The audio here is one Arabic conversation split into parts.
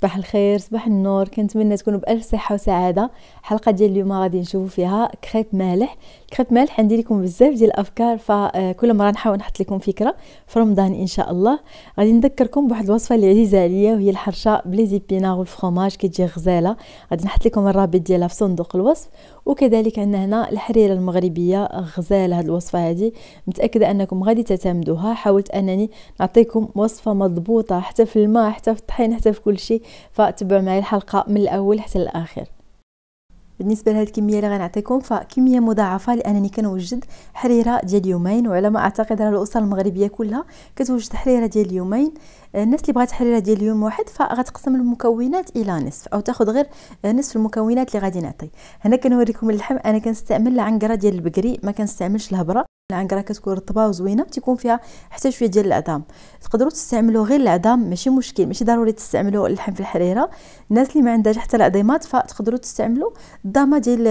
صباح الخير صباح النور كنتمنى تكونوا بالف صحه وسعاده الحلقه ديال اليوم غادي نشوفوا فيها كريب مالح كريب مالح عندي لكم بزاف ديال الافكار فكل آه، مره نحاول نحط لكم فكره في رمضان ان شاء الله غادي نذكركم بواحد الوصفه اللي عزيزه عليا وهي الحرشه بلي زيبينار والفرماج كتجي غزاله غادي نحط لكم الرابط ديالها في صندوق الوصف وكذلك عندنا هنا الحريره المغربيه غزال هذه الوصفه هذه متاكده انكم غادي تعتمدوها حاولت انني نعطيكم وصفه مضبوطه حتى في الماء حتى في الطحين حتى في كل شيء فتبعوا معي الحلقه من الاول حتى الاخر بالنسبه لهاد الكميه اللي غنعطيكم فكميه مضاعفه لانني كنوجد حريره ديال يومين وعلى ما اعتقد راه الاسر المغربيه كلها كتوجد حريره ديال يومين آه، الناس اللي بغات حريره ديال يوم واحد فغتقسم المكونات الى نصف او تاخذ غير نصف المكونات اللي غادي نعطي هنا كنوريكم اللحم انا كنستعمل العنقره ديال البقري ما كنستعملش الهبره العنكره كتكون رطبه وزوينه تيكون فيها حتى شويه ديال العظام تقدروا تستعملوا غير العظام ماشي مشكل ماشي ضروري تستعملوا اللحم في الحريره الناس اللي ما عندها حتى العظيمات فتقدروا تستعملوا الضامه ديال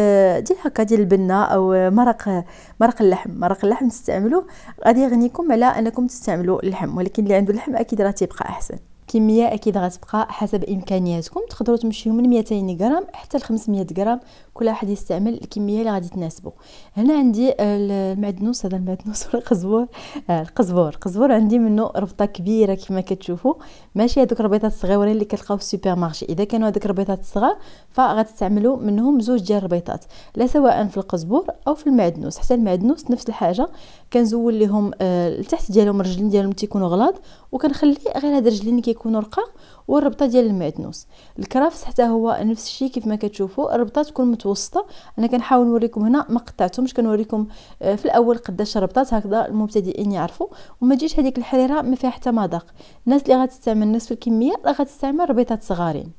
ديال هكا ديال البنه او مرق مرق اللحم مرق اللحم تستعملوه غادي يغنيكم على انكم تستعملوا اللحم ولكن اللي عنده اللحم اكيد راه تيبقى احسن كميه اكيد غتبقى حسب امكانياتكم تقدروا تمشيو من 200 غرام حتى ل 500 غرام كل واحد يستعمل الكميه اللي غادي تناسبه هنا عندي المعدنوس هذا المعدنوس ولا القزبور آه القزبور القزبور عندي منه ربطه كبيره كما كتشوفوا ماشي هذوك الربيطات الصغيورين اللي كتلقاو في السوبر مارشي اذا كانوا هذوك الربيطات الصغار فغتستعملوا منهم زوج ديال الربيطات لا سواء في القزبور او في المعدنوس حتى المعدنوس نفس الحاجه كنزول لهم التحت آه، ديالهم الرجلين ديالهم تيكونوا غلاط وكنخلي غير هاد الرجلين اللي كيكونوا رقاق والربطه ديال المعدنوس الكرافس حتى هو نفس الشيء كيف ما كتشوفوا الربطه تكون متوسطه انا كنحاول نوريكم هنا ما قطعتهمش كنوريكم آه، في الاول قداش ربطات هكذا المبتدئين يعرفوا وما تجيش هذيك الحريره ما فيها حتى مذاق الناس اللي غتستعمل نفس الكميه راه غتستعمل ربيطات صغارين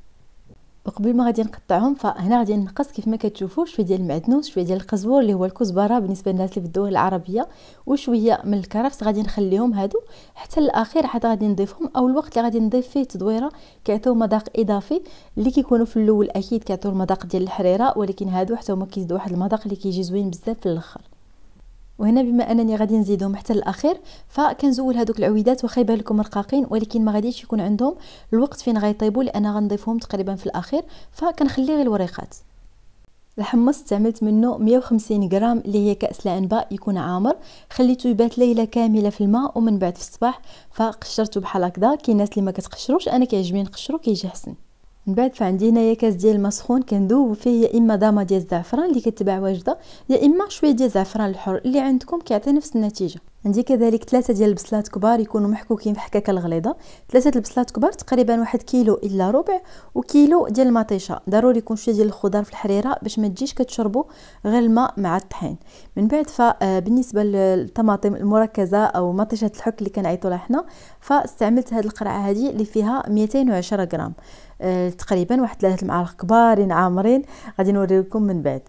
قبل ما غادي نقطعهم فهنا غادي نقص كيف ما كتشوفوا شويه ديال المعدنوس شويه ديال القزبور اللي هو الكزبره بالنسبه للناس اللي في الدول العربيه وشويه من الكرفس غادي نخليهم هادو حتى الاخير حتى غادي نضيفهم او الوقت اللي غادي نضيف فيه التدويره كيعطيو مذاق اضافي اللي كيكونوا في الاول اكيد كيعطيو المذاق ديال الحريره ولكن هادو حتى هما كيزيدوا واحد المذاق اللي كيجي زوين بزاف في الاخر وهنا بما انني غادي نزيدهم حتى الاخير فكنزول هذوك العويدات واخا يبان لكم رقاقين ولكن ما غاديش يكون عندهم الوقت فين غيطيبوا لان غنضيفهم تقريبا في الاخير فكنخلي غير الوريقات الحمص استعملت منه 150 غرام اللي هي كاس العنبه يكون عامر خليته يبات ليله كامله في الماء ومن بعد في الصباح فقشرته بحال هكذا كاين ناس اللي ما كتقشروش انا كيعجبني نقشرو كيجي حسن من بعد فعندي هنايا كاس ديال الماء سخون كندوب فيه يا اما ضامه ديال الزعفران اللي كتباع واجده يا اما شويه ديال الزعفران الحر اللي عندكم كيعطي نفس النتيجه عندي كذلك ثلاثه ديال البصلات كبار يكونوا محكوكين في حكاكه الغليظه ثلاثه البصلات كبار تقريبا واحد كيلو الا ربع وكيلو ديال المطيشه ضروري يكون شويه ديال الخضار في الحريره باش ما تجيش كتشربوا غير الماء مع الطحين من بعد فبالنسبه آه، للطماطم المركزه او مطيشه الحك اللي كنعيطوا لها حنا فاستعملت هذه القرعه هذه اللي فيها 210 غرام آه، تقريبا واحد ثلاثه المعالق كبارين نعم، عامرين غادي نوريكم من بعد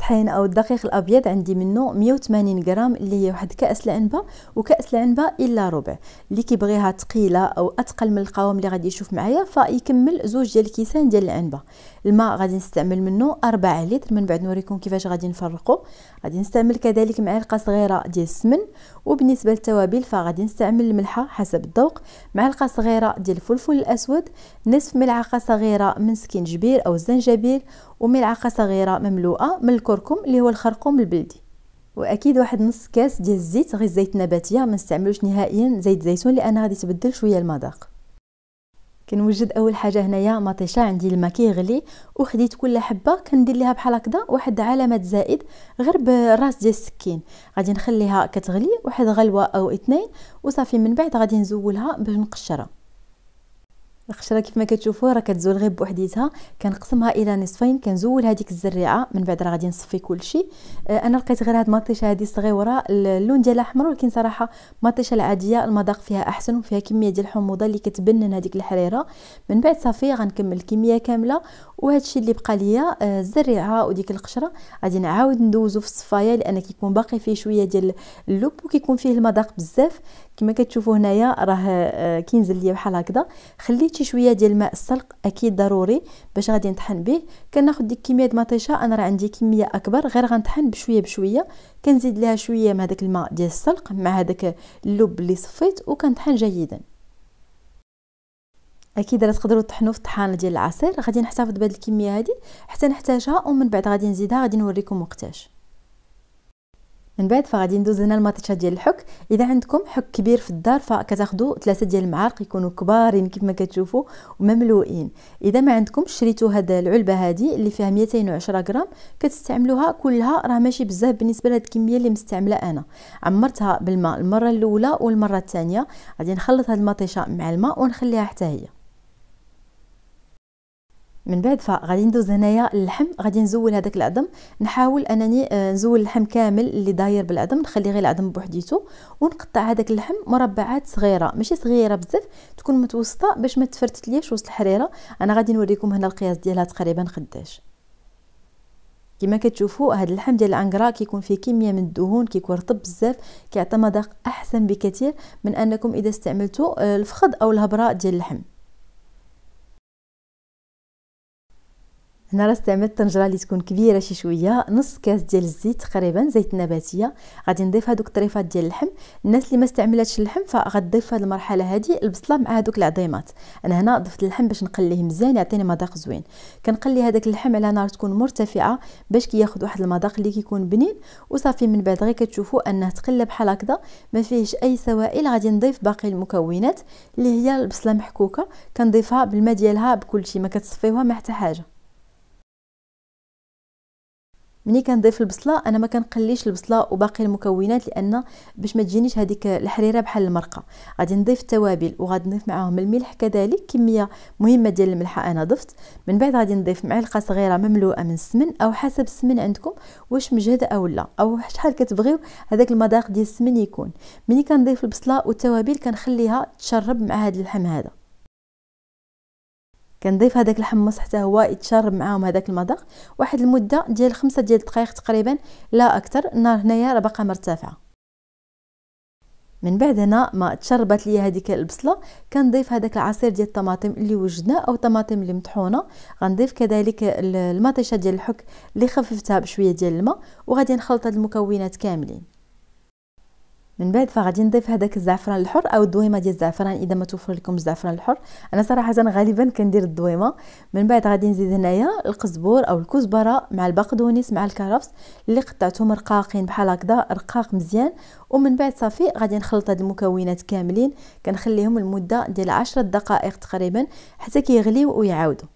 الطحين او الدقيق الابيض عندي منه 180 غرام اللي هي واحد كاس العنبه وكاس العنبه الا ربع اللي كيبغيها ثقيله او اتقل من القوام اللي غادي يشوف معايا فيكمل زوج ديال الكيسان ديال العنبه الماء غادي نستعمل منه 4 لتر من بعد نوريكم كيفاش غادي نفرقو غادي نستعمل كذلك معلقه صغيره ديال السمن وبالنسبه للتوابل فغادي نستعمل الملحه حسب الذوق معلقه صغيره ديال الفلفل الاسود نصف ملعقه صغيره من سكينجبير او الزنجبيل وملعقه صغيره مملوءه من الكركم اللي هو الخرقوم البلدي واكيد واحد نص كاس ديال الزيت غير الزيت نباتيه ما نستعملوش نهائيا زيت زيتون لان غادي تبدل شويه المذاق كنوجد اول حاجه هنايا مطيشه عندي الماء كيغلي وخديت كل حبه كندير ليها بحال هكذا واحد علامه زائد غير بالراس ديال السكين غادي نخليها كتغلي واحد غلوه او اثنين وصافي من بعد غادي نزولها باش نقشرها القشره كيف ما كتشوفوا راه كتزول غير بوحديتها كنقسمها الى نصفين كنزول هذيك الزريعه من بعد راه غادي نصفي كلشي آه، انا لقيت غير هاد المطيشه هادي صغيره اللون ديالها احمر ولكن صراحه المطيشه العاديه المذاق فيها احسن وفيها كميه ديال الحموضه اللي كتبنن هذيك الحريره من بعد صافي غنكمل الكميه كامله وهادشي اللي بقى ليا الزريعه آه، وديك القشره غادي نعاود ندوزو في الصفايه لان كيكون باقي فيه شويه ديال اللب وكيكون فيه المذاق بزاف كما كتشوفوا هنايا راه آه، كينزل ليا بحال هكذا خليت شي شويه ديال الماء السلق اكيد ضروري باش غادي نطحن به كناخذ ديك كميه مطيشه انا راه عندي كميه اكبر غير غنطحن بشويه بشويه كنزيد لها شويه من هذاك الماء ديال السلق مع هذاك اللب اللي صفيت وكنطحن جيدا اكيد راه تقدروا تطحنوا في الطحانه ديال العصير غادي نحتفظ بهذه الكميه هذه حتى نحتاجها ومن بعد غادي نزيدها غادي نوريكم وقتاش من بعد فغادي ندوز هنا المطيشه ديال الحك اذا عندكم حك كبير في الدار فكتاخذوا ثلاثه ديال المعالق يكونوا كبارين ما كتشوفوا ومملوئين اذا ما عندكمش شريتوا هذا العلبه هذه اللي فيها 210 غرام كتستعملوها كلها راه ماشي بزاف بالنسبه لهاد الكميه اللي مستعمله انا عمرتها بالماء المره الاولى والمره الثانيه غادي نخلط هاد المطيشه مع الماء ونخليها حتى هي من بعد فغادي ندوز هنايا للحم غادي نزول هذاك العظم نحاول انني آه، نزول اللحم كامل اللي داير بالعظم نخلي غير العظم بوحديتو ونقطع هذاك اللحم مربعات صغيره ماشي صغيره بزاف تكون متوسطه باش ما تفرتتليش وسط الحريره انا غادي نوريكم هنا القياس ديالها تقريبا قداش كما كتشوفوا هذا اللحم ديال الانغرا كيكون فيه كميه من الدهون كيكون رطب بزاف كيعطي مذاق احسن بكثير من انكم اذا استعملتوا آه، الفخذ او الهبره ديال اللحم هنا راه استعملت طنجره اللي تكون كبيره شي شويه نص كاس ديال الزيت تقريبا زيت نباتيه غادي نضيف هذوك الطريفات ديال اللحم الناس اللي ما استعملاتش اللحم فغتضيف هذه المرحله هذه البصله مع هذوك العظيمات انا هنا ضفت اللحم باش نقليه مزيان يعطيني مذاق زوين كنقلي هذاك اللحم على نار تكون مرتفعه باش كياخذ واحد المذاق اللي كيكون بنين وصافي من بعد غير كتشوفوا انه تقلى بحال هكذا ما فيهش اي سوائل غادي نضيف باقي المكونات اللي هي البصله محكوكه كنضيفها بالماء ديالها بكلشي ما كتصفيوها ما حتى حاجه ملي كنضيف البصله انا ما كنقليش البصله وباقي المكونات لان باش ما تجينيش هذيك الحريره بحال المرقه غادي نضيف التوابل وغادي نضيف معاهم الملح كذلك كميه مهمه ديال الملحه انا ضفت من بعد غادي نضيف معلقه صغيره مملوءه من السمن او حسب السمن عندكم واش مجهده او لا او شحال كتبغيو هذاك المذاق ديال السمن يكون ملي كنضيف البصله والتوابل كنخليها تشرب مع هذا اللحم هذا كنضيف هذاك الحمص حتى هو يتشرب معاهم هذاك المذاق واحد المده ديال خمسة ديال الدقائق تقريبا لا اكثر النار هنايا راه باقا مرتفعه من بعد هنا ما تشربت لي هذيك البصله كنضيف هذاك العصير ديال الطماطم اللي وجدنا او الطماطم اللي مطحونه غنضيف كذلك المطيشه ديال الحك اللي خففتها بشويه ديال الماء وغادي نخلط هاد المكونات كاملين من بعد فغادي نضيف هذاك الزعفران الحر او الدويمه ديال الزعفران اذا ما توفر لكم الزعفران الحر انا صراحه غالبا كندير الدويمه من بعد غادي نزيد هنايا القزبور او الكزبره مع البقدونس مع الكرفس اللي قطعتهم رقاقين بحال هكذا رقاق مزيان ومن بعد صافي غادي نخلط هاد المكونات كاملين كنخليهم لمده ديال 10 دقائق تقريبا حتى كيغليو ويعاودوا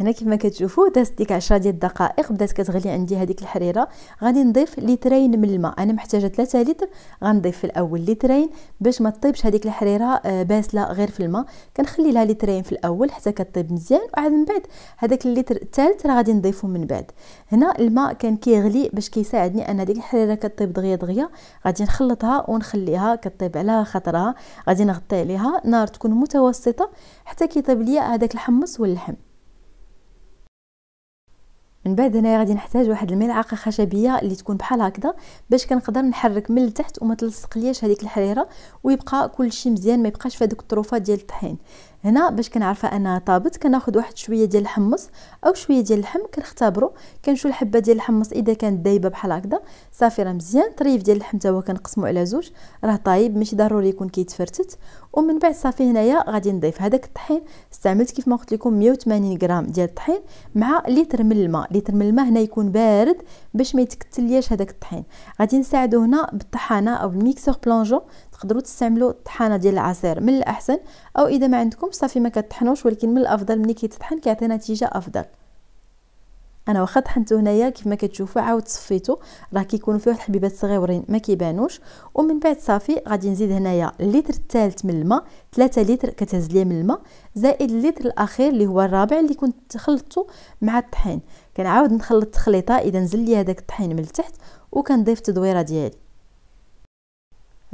هنا كيفما كتشوفوا دازت ديك 10 ديال الدقائق بدات كتغلي عندي هذيك الحريره غادي نضيف لترين من الماء انا محتاجه 3 لتر غنضيف في الاول لترين باش ما تطيبش هذيك الحريره آه، باسله غير في الماء كنخلي لها لترين في الاول حتى كطيب مزيان وعاد من بعد هذاك اللتر الثالث راه غادي نضيفه من بعد هنا الماء كان كيغلي باش كيساعدني ان هذيك الحريره كطيب دغيا دغيا غادي نخلطها ونخليها كطيب على خاطرها غادي نغطي عليها نار تكون متوسطه حتى كيطيب ليا هذاك الحمص واللحم من بعد هنايا غادي نحتاج واحد الملعقه خشبيه اللي تكون بحال هكذا باش كنقدر نحرك من التحت وما تلصق ليش هذيك الحريره ويبقى كلشي مزيان ما يبقاش في هذوك الطروفات ديال الطحين هنا باش كنعرفها انها طابت كناخذ واحد شويه ديال الحمص او شويه ديال اللحم كنختبرو كنشوف الحبه ديال الحمص اذا كانت دايبه بحال هكذا صافي راه مزيان طريف ديال اللحم تا هو كنقسمو على زوج راه طايب ماشي ضروري يكون كيتفرتت ومن بعد صافي هنايا غادي نضيف هذاك الطحين استعملت كيف ما قلت لكم 180 غرام ديال الطحين مع لتر من الماء لتر من الماء هنا يكون بارد باش ما يتكتلياش هذاك الطحين غادي نساعدو هنا بالطحانه او الميكسور بلونجو تقدروا تستعملوا الطحانه ديال العصير من الاحسن او اذا ما عندكم صافي ما كتطحنوش ولكن من الافضل ملي كيتطحن كيعطي نتيجه افضل انا واخا طحنتو هنايا كيف ما كتشوفوا عاود صفيتو راه كيكون فيه واحد الحبيبات صغيورين ما كيبانوش ومن بعد صافي غادي نزيد هنايا اللتر الثالث من الماء 3 لتر كتهز ليه من الماء زائد اللتر الاخير اللي هو الرابع اللي كنت خلطته مع الطحين كنعاود نخلط التخليطه اذا نزل لي هذاك الطحين من التحت وكنضيف التدويره ديالي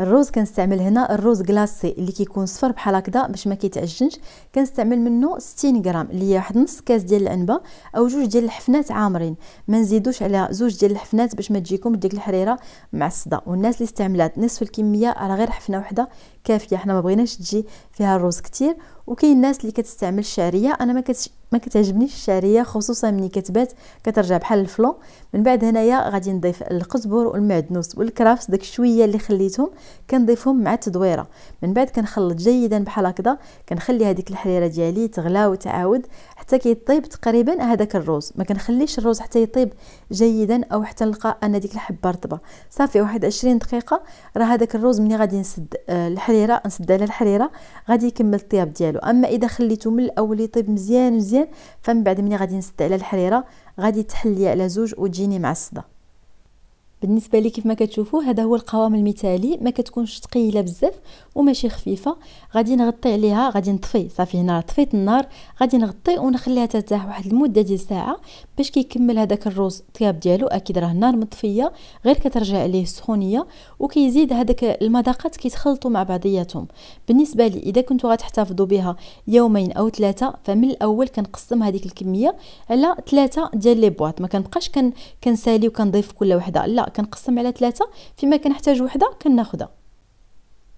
الروز كنستعمل هنا الروز كلاصي اللي كيكون صفر بحال هكذا باش ما كيتعجنش كنستعمل منه 60 غرام اللي هي واحد نص كاس ديال العنبه او جوج ديال الحفنات عامرين ما نزيدوش على زوج ديال الحفنات باش ما تجيكم ديك الحريره معصده والناس اللي استعملات نصف الكميه على غير حفنه واحده كافيه حنا ما بغيناش تجي فيها الرز كتير وكاين الناس اللي كتستعمل الشعريه انا ما كتش ما كتعجبنيش الشعريه خصوصا ملي كتبات كترجع بحال الفلون من بعد هنايا غادي نضيف القزبر والمعدنوس والكرافس داك الشويه اللي خليتهم كنضيفهم مع التدويره من بعد كنخلط جيدا بحال هكذا كنخلي هذيك الحريره ديالي تغلى وتعاود حتى كيطيب تقريبا هذاك الروز ما كنخليش الروز حتى يطيب جيدا او حتى نلقى ان ديك الحبه رطبه صافي واحد 20 دقيقه راه هذاك الروز ملي غادي نسد آه، الحريره نسد على الحريره غادي يكمل الطياب ديالو اما اذا خليته من الاول يطيب مزيان مزيان فمن بعد ملي غادي نسد على الحريره غادي تحلي على زوج وتجيني معصده بالنسبه لي كيف ما كتشوفوا هذا هو القوام المثالي ما كتكونش ثقيله بزاف وماشي خفيفه غادي نغطي عليها غادي نطفي صافي هنا طفيت النار غادي نغطي ونخليها ترتاح واحد المده ديال ساعه باش كيكمل هذاك الروز الطياب ديالو اكيد راه النار مطفيه غير كترجع عليه السخونيه وكيزيد هذاك المذاقات كيتخلطوا مع بعضياتهم بالنسبه لي اذا كنتو غتحتفظوا بها يومين او ثلاثه فمن الاول كنقسم هذيك الكميه على ثلاثه ديال لي بواط ما كنبقاش كنسالي وكنضيف كل وحده لا كنقسم على ثلاثه فيما كنحتاج وحده كناخذها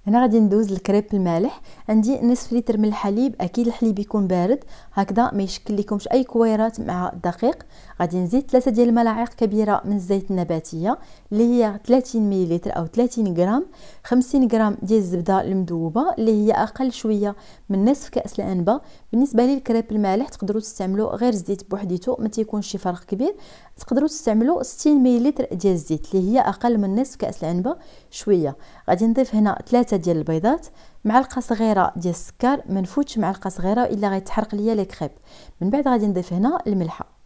هنا غادي ندوز الكريب المالح عندي نصف لتر من الحليب اكيد الحليب يكون بارد هكذا ما يشكل لكمش اي كويرات مع الدقيق غادي نزيد ثلاثة ديال الملاعق كبيره من الزيت النباتيه اللي هي 30 مليلتر او 30 غرام 50 غرام ديال الزبده المذوبه اللي هي اقل شويه من نصف كاس العنبه بالنسبه للكريب المالح تقدروا تستعملوا غير الزيت بوحديته ما تيكونش شي فرق كبير تقدروا تستعملوا 60 مليلتر ديال الزيت اللي هي اقل من نصف كاس العنبه شويه غادي نضيف هنا ثلاثة ديال البيضات معلقه صغيره ديال السكر ما نفوتش معلقه صغيره الا غيتحرق ليا لي كريب من بعد غادي نضيف هنا الملحه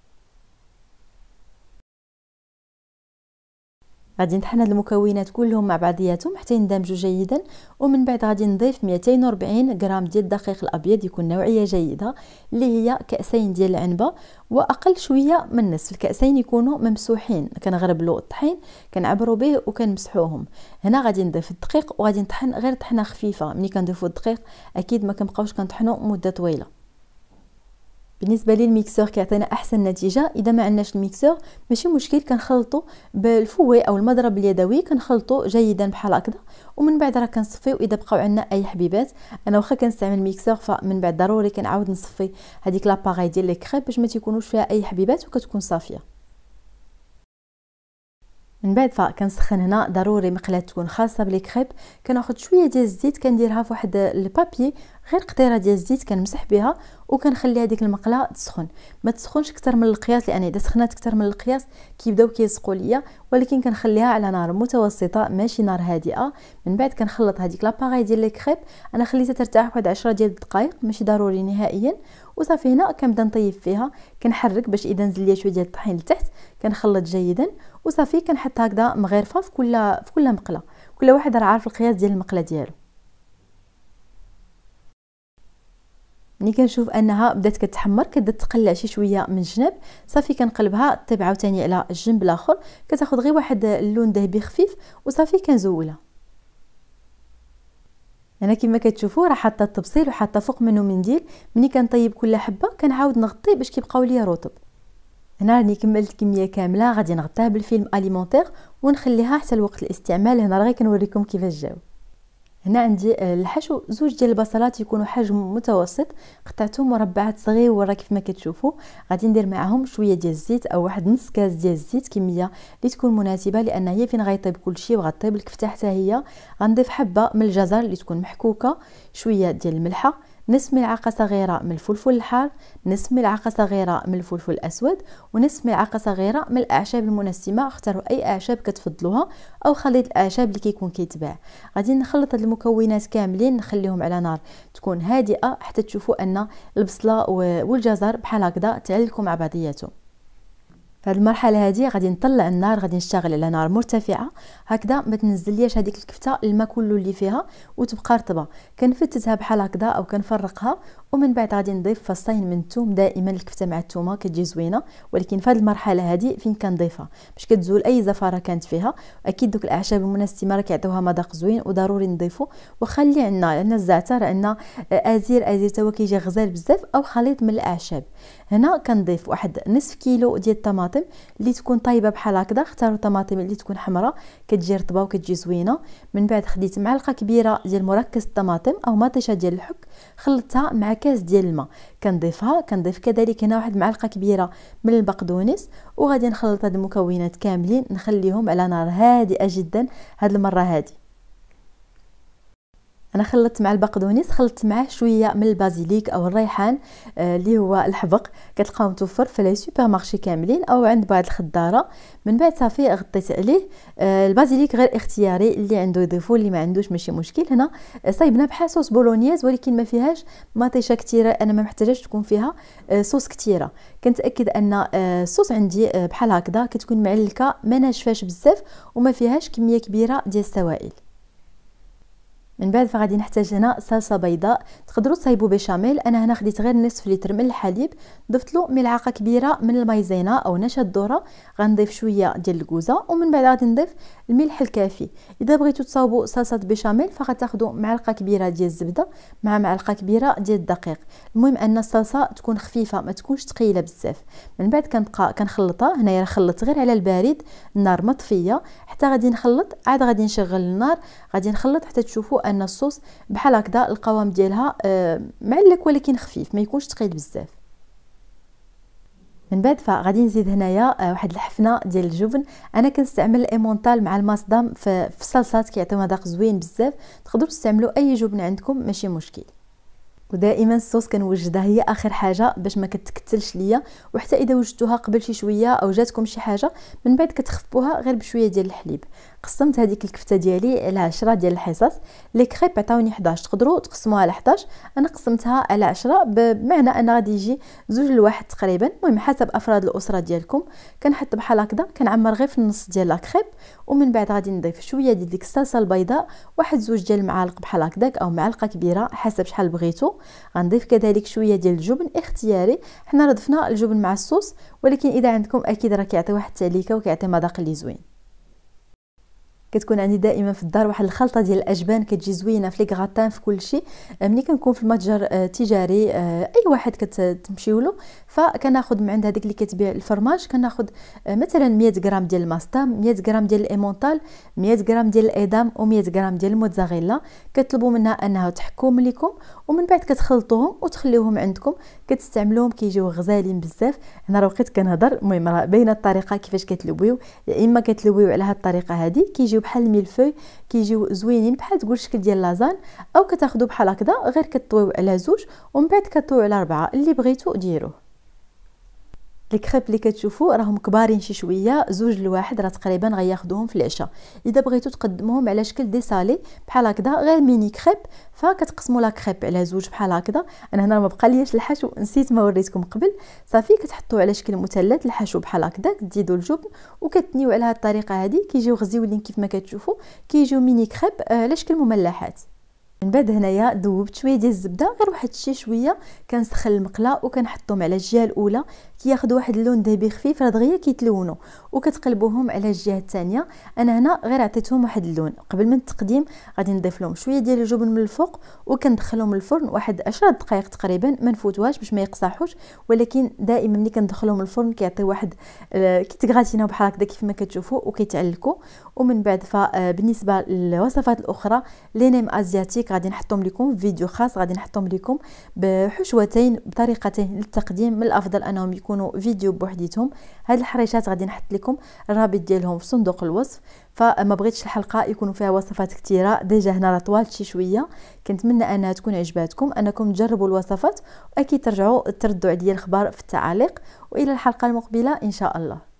غادي نطحن هاد المكونات كلهم مع بعضياتهم حتى يندمجوا جيدا ومن بعد غادي نضيف 240 غرام ديال الدقيق الابيض يكون نوعيه جيده اللي هي كاسين ديال العنبه واقل شويه من نصف الكاسين يكونوا ممسوحين كنغربلو الطحين كنعبروا به وكنمسحوهم هنا غادي نضيف الدقيق وغادي نطحن غير طحنه خفيفه ملي كنضيفوا الدقيق اكيد ما كنبقاوش كنطحنوا مده طويله بالنسبه للميكسور كيعطينا احسن نتيجه اذا ما عندناش الميكسور ماشي مشكل كنخلطو بالفوي او المضرب اليدوي كنخلطو جيدا بحال هكذا ومن بعد راه كنصفيو اذا بقاو عندنا اي حبيبات انا واخا كنستعمل الميكسور فمن بعد ضروري كنعاود نصفي هذيك لاباغاي ديال لي كريب باش ما تيكونوش فيها اي حبيبات وكتكون صافيه من بعد فكنسخن هنا ضروري مقله تكون خاصه بلي كريب كناخذ شويه ديال الزيت كنديرها في واحد البابي غير قطيره ديال الزيت كنمسح بها وكنخلي هذيك المقله تسخن ما تسخنش اكثر من القياس لان اذا سخنات اكثر من القياس كيبداو كيسقوا ليا ولكن كنخليها على نار متوسطه ماشي نار هادئه من بعد كنخلط هذيك لاباغي ديال لي انا خليتها ترتاح واحد 10 ديال الدقائق ماشي ضروري نهائيا وصافي هنا كنبدا نطيب فيها كنحرك باش اذا نزل ليا شويه ديال الطحين لتحت كنخلط جيدا وصافي كنحط هكذا مغرفه في كل في كل مقله كل واحد راه عارف القياس ديال المقله ديالو ملي كنشوف انها بدات كتحمر كتبدا تقلع شي شويه من الجناب صافي كنقلبها طيب عاوتاني على الجنب الاخر كتاخذ غير واحد اللون ذهبي خفيف وصافي كنزولها انا كما كتشوفوا راه حاطه التبصيل وحاطه فوق منه منديل ملي كنطيب كل حبه كنعاود نغطيه باش كيبقاو ليا رطب هنا راني كملت الكميه كامله غادي نغطيها بالفيلم اليمونتير ونخليها حتى لوقت الاستعمال هنا راه غير كنوريكم كيفاش جاوب هنا عندي آه، الحشو زوج ديال البصلات يكونوا حجم متوسط قطعتهم مربعات صغيره كيف ما كتشوفوا غادي ندير معاهم شويه ديال الزيت او واحد نص كاس ديال الزيت كميه اللي تكون مناسبه لان هي فين غيطيب كلشي وغطيب الكفته حتى هي غنضيف حبه من الجزر اللي تكون محكوكه شويه ديال الملحه نصف ملعقة صغيرة من الفلفل الحار نصف ملعقة صغيرة من الفلفل الأسود ونصف ملعقة صغيرة من الأعشاب المنسمة اختاروا أي أعشاب كتفضلوها أو خليط الأعشاب اللي كيكون كيتباع غادي نخلط هاد المكونات كاملين نخليهم على نار تكون هادئة حتى تشوفوا أن البصلة والجزر بحال هكذا تعلكوا مع بعضياتهم فهاد المرحله هذه غادي نطلع النار غادي نشتغل على نار مرتفعه هكذا ما تنزلياش هذيك الكفته الماء كله اللي فيها وتبقى رطبه كنفتتها بحال هكذا او كنفرقها ومن بعد غادي نضيف فصين من الثوم دائما الكفته مع الثومه كتجي زوينه ولكن في هذه المرحله هذه فين كنضيفها باش كتزول اي زفاره كانت فيها اكيد دوك الاعشاب المنسمه راه كيعطيوها مذاق زوين وضروري نضيفو وخلي عندنا عندنا الزعتر عندنا آه، ازير ازير تا هو كيجي غزال بزاف او خليط من الاعشاب هنا كنضيف واحد نصف كيلو ديال الطماطم اللي تكون طايبه بحال هكذا اختاروا الطماطم اللي تكون حمراء كتجي رطبه وكتجي زوينه من بعد خديت معلقه كبيره ديال مركز الطماطم او مطيشه ديال الحك خلطتها مع كاس ديال الماء كنضيفها كنضيف كذلك هنا واحد معلقه كبيره من البقدونس وغادي نخلط هاد المكونات كاملين نخليهم على نار هادئه جدا هاد المره هادي انا خلطت مع البقدونس خلطت معاه شويه من البازيليك او الريحان آه، اللي هو الحبق كتلقاو متوفر في لي سوبر مارشي كاملين او عند بعض الخضاره من بعد صافي غطيت عليه آه، البازيليك غير اختياري اللي عنده يضيفو اللي ما عندوش ماشي مشكل هنا آه، صايبنا بحال صوص بولونيز ولكن ما فيهاش مطيشه كثيره انا ما محتاجاش تكون فيها صوص كثيره كنتاكد ان الصوص عندي بحال هكذا كتكون معلكه ما ناشفاش بزاف وما فيهاش كميه كبيره ديال السوائل من بعد فغادي نحتاج هنا صلصه بيضاء تقدروا تصايبوا بيشاميل انا هنا خديت غير نصف لتر من الحليب ضفت له ملعقه كبيره من المايزينا او نشا الذره غنضيف شويه ديال الكوزه ومن بعد غادي نضيف الملح الكافي اذا بغيتو تصاوبوا صلصه بيشاميل فغتاخذوا معلقه كبيره ديال الزبده مع معلقه كبيره ديال الدقيق المهم ان الصلصه تكون خفيفه ما تكونش ثقيله بزاف من بعد كنبقى كنخلطها هنايا خلطت غير على البارد النار مطفيه حتى غادي نخلط عاد غادي نشغل النار غادي نخلط حتى تشوفوا ان الصوص بحال هكذا القوام ديالها آه، معلك ولكن خفيف ما يكونش ثقيل بزاف من بعد فغادي نزيد هنايا آه، واحد الحفنه ديال الجبن انا كنستعمل الايمونتال مع المصدام في الصلصات كيعطيو مذاق زوين بزاف تقدروا تستعملوا اي جبن عندكم ماشي مشكل ودائما الصوص كنوجدها هي اخر حاجه باش ما كتكتلش ليا وحتى اذا وجدتوها قبل شي شويه او جاتكم شي حاجه من بعد كتخفوها غير بشويه ديال الحليب قسمت هذيك الكفته ديالي على 10 ديال الحصص لي كريب عطاوني 11 تقدروا تقسموها على 11 انا قسمتها على 10 بمعنى ان غادي يجي زوج لواحد تقريبا المهم حسب افراد الاسره ديالكم كنحط بحال هكذا كنعمر غير في النص ديال لا كريب ومن بعد غادي نضيف شويه ديال ديك الصلصه البيضاء واحد زوج ديال المعالق بحال هكذاك او معلقه كبيره حسب شحال بغيتو غنضيف كذلك شويه ديال الجبن اختياري حنا رضفنا الجبن مع الصوص ولكن اذا عندكم اكيد راه كيعطي واحد التاليكه وكيعطي مذاق اللي زوين كتكون عندي دائما في الدار واحد الخلطه ديال الاجبان كتجي زوينه في لي في كل شيء آه، ملي كنكون في المتجر التجاري آه، آه، اي واحد كتمشيو له فكناخذ من عند هذيك اللي كتبيع الفرماج كناخذ مثلا 100 غرام ديال الماستا 100 غرام ديال الايمونتال 100 غرام ديال الايدام و100 غرام ديال الموتزاريلا كطلبوا منها انها تحكم لكم ومن بعد كتخلطوهم وتخليوهم عندكم كتستعملوهم كيجيو غزالين بزاف انا راه بقيت كنهضر المهم راه باينه الطريقه كيفاش كتلويو يا اما كتلويو على هاد الطريقه هذه كيجيو بحال الملفوي كيجيو زوينين بحال تقول شكل ديال لازان او كتاخذوا بحال هكذا غير كطويو على زوج ومن بعد كطويو على ربعه اللي بغيتو ديروه الكريب اللي كتشوفوا راهم كبارين شي شويه زوج لواحد راه تقريبا غياخذوهم في العشاء اذا بغيتو تقدموهم على شكل دي سالي بحال هكذا غير ميني كريب فكتقسموا لا كريب على زوج بحال هكذا انا هنا ما بقى ليش الحشو نسيت ما وريتكم قبل صافي كتحطوا على شكل مثلث الحشو بحال هكذا كتزيدوا الجبن وكتنيو على هذه الطريقه هذه كيجيو غزيولين كيف ما كتشوفوا كيجيو ميني كريب آه، على شكل مملحات من بعد هنايا ذوبت شويه ديال الزبده غير واحد الشيء شويه كنسخن المقله وكنحطهم على الجهه الاولى كياخذوا واحد اللون ذهبي خفيف راه دغيا كيتلونوا وكتقلبوهم على الجهه الثانيه انا هنا غير عطيتهم واحد اللون قبل من التقديم غادي نضيف لهم شويه ديال الجبن من الفوق وكندخلهم الفرن واحد 10 دقائق تقريبا ما نفوتوهاش باش ما يقصحوش ولكن دائما ملي كندخلهم الفرن كيعطي واحد آه، كيتغاتينا بحال هكذا كيف ما كتشوفوا وكيتعلكوا ومن بعد فبالنسبه آه، للوصفات الاخرى لينيم ازياتيك غادي نحطهم لكم في فيديو خاص غادي نحطهم لكم بحشوتين بطريقتين للتقديم من الافضل انهم يكونوا فيديو بوحديتهم هاد الحريشات غادي نحط لكم عليكم الرابط ديالهم في صندوق الوصف فما بغيتش الحلقه يكونوا فيها وصفات كثيره ديجا هنا راه طوال شي شويه كنتمنى انها تكون عجباتكم انكم تجربوا الوصفات واكيد ترجعوا تردوا عليا الخبر في التعاليق والى الحلقه المقبله ان شاء الله